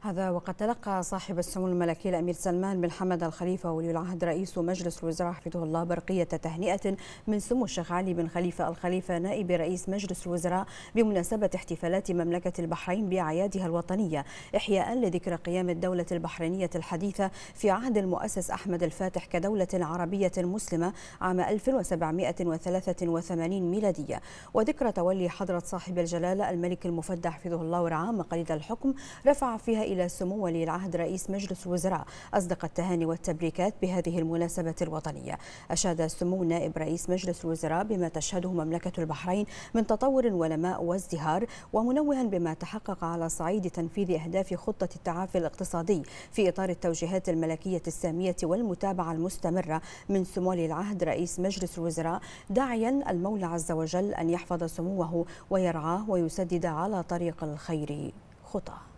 هذا وقد تلقى صاحب السمو الملكي الامير سلمان بن حمد الخليفه ولي العهد رئيس مجلس الوزراء حفظه الله برقيه تهنئه من سمو الشيخ علي بن خليفه الخليفه نائب رئيس مجلس الوزراء بمناسبه احتفالات مملكه البحرين باعيادها الوطنيه احياء لذكرى قيام الدوله البحرينيه الحديثه في عهد المؤسس احمد الفاتح كدوله عربيه مسلمه عام 1783 ميلاديه وذكرى تولي حضره صاحب الجلاله الملك المفدى حفظه الله ورعاه مقاليد الحكم رفع فيها إلى سمو ولي العهد رئيس مجلس الوزراء أصدق التهاني والتبريكات بهذه المناسبة الوطنية أشاد سمو نائب رئيس مجلس الوزراء بما تشهده مملكة البحرين من تطور ولماء وازدهار ومنوها بما تحقق على صعيد تنفيذ أهداف خطة التعافي الاقتصادي في إطار التوجيهات الملكية السامية والمتابعة المستمرة من سمو ولي العهد رئيس مجلس الوزراء داعيا المولى عز وجل أن يحفظ سموه ويرعاه ويسدد على طريق الخير خطاه